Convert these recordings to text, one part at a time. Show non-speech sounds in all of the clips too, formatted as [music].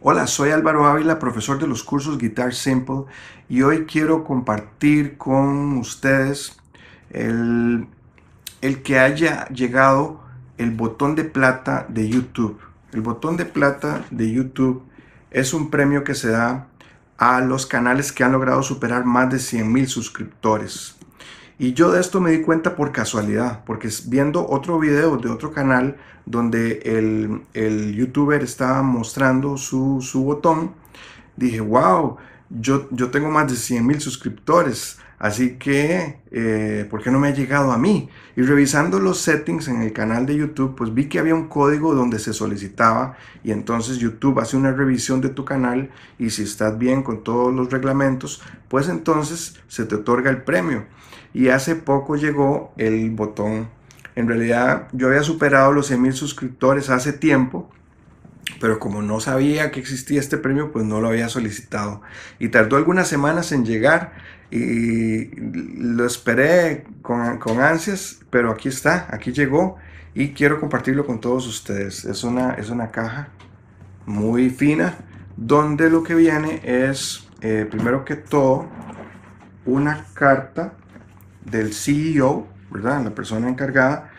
Hola, soy Álvaro Ávila, profesor de los cursos Guitar Simple y hoy quiero compartir con ustedes el, el que haya llegado el botón de plata de YouTube. El botón de plata de YouTube es un premio que se da a los canales que han logrado superar más de mil suscriptores. Y yo de esto me di cuenta por casualidad, porque viendo otro video de otro canal donde el, youtuber estaba mostrando su, su botón, dije, wow, yo, tengo más de 100 mil suscriptores, así que, eh, ¿por qué no me ha llegado a mí? Y revisando los settings en el canal de YouTube, pues vi que había un código donde se solicitaba y entonces YouTube hace una revisión de tu canal y si estás bien con todos los reglamentos, pues entonces se te otorga el premio. Y hace poco llegó el botón. En realidad yo había superado los 100 mil suscriptores hace tiempo, pero como no sabía que existía este premio, pues no lo había solicitado. Y tardó algunas semanas en llegar y lo esperé con, ansias, pero aquí está, aquí llegó y quiero compartirlo con todos ustedes. Es una, es una caja muy fina donde lo que viene es, eh, primero que todo, una carta del CEO, ¿verdad? La persona encargada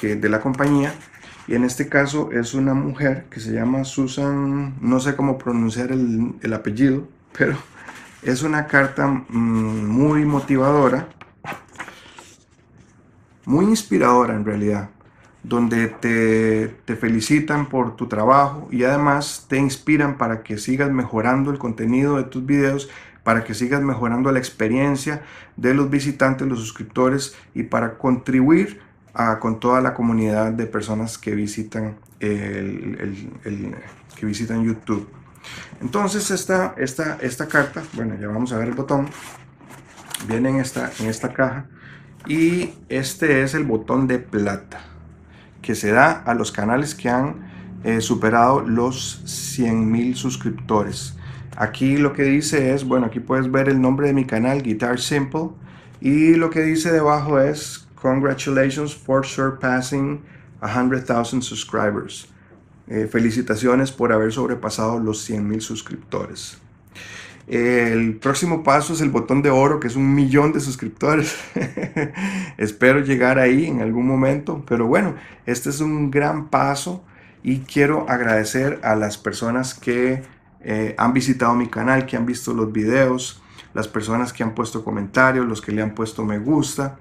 que, de la compañía y en este caso es una mujer que se llama Susan, no sé cómo pronunciar el, apellido, pero es una carta mm, muy motivadora, muy inspiradora en realidad, donde te, te felicitan por tu trabajo y además te inspiran para que sigas mejorando el contenido de tus videos para que sigas mejorando la experiencia de los visitantes, los suscriptores y para contribuir con toda la comunidad de personas que visitan, el, que visitan YouTube. Entonces esta, esta, esta carta, bueno ya vamos a ver el botón, viene en esta, en esta caja y este es el botón de plata que se da a los canales que han eh, superado los 100.000 suscriptores. Aquí lo que dice es, bueno, aquí puedes ver el nombre de mi canal, Guitar Simple, y lo que dice debajo es Congratulations for surpassing 100,000 subscribers. Eh, felicitaciones por haber sobrepasado los 100,000 suscriptores. El próximo paso es el botón de oro, que es un millón de suscriptores. [laughs] Espero llegar ahí en algún momento, pero bueno, este es un gran paso y quiero agradecer a las personas que eh, han visitado mi canal, que han visto los videos, las personas que han puesto comentarios, los que le han puesto me gusta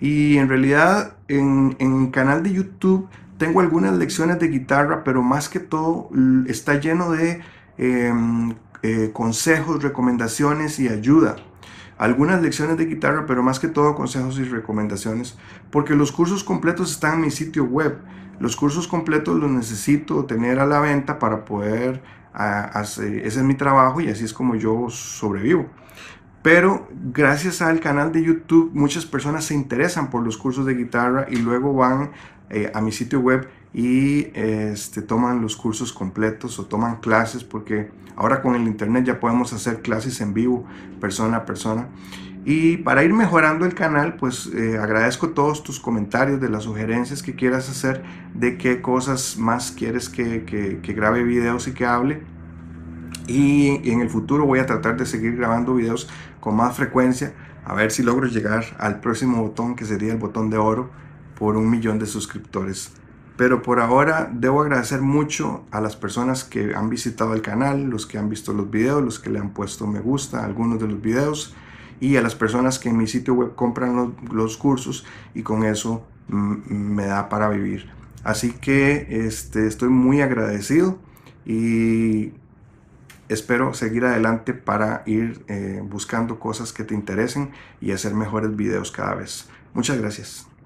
y en realidad en, en canal de YouTube tengo algunas lecciones de guitarra, pero más que todo está lleno de em, eh, consejos, recomendaciones y ayuda. Algunas lecciones de guitarra, pero más que todo consejos y recomendaciones, porque los cursos completos están en mi sitio web. Los cursos completos los necesito tener a la venta para poder, ah, hacer ese es mi trabajo y así es como yo sobrevivo. Pero gracias al canal de YouTube muchas personas se interesan por los cursos de guitarra y luego van eh, a mi sitio web y este, toman los cursos completos o toman clases porque ahora con el internet ya podemos hacer clases en vivo persona a persona y para ir mejorando el canal pues eh, agradezco todos tus comentarios de las sugerencias que quieras hacer de qué cosas más quieres que, que, que grabe videos y que hable y en el futuro voy a tratar de seguir grabando videos con más frecuencia a ver si logro llegar al próximo botón que sería el botón de oro por un millón de suscriptores pero por ahora debo agradecer mucho a las personas que han visitado el canal, los que han visto los videos, los que le han puesto me gusta a algunos de los videos y a las personas que en mi sitio web compran los, los cursos y con eso mm, me da para vivir. Así que este, estoy muy agradecido y espero seguir adelante para ir eh, buscando cosas que te interesen y hacer mejores videos cada vez. Muchas gracias.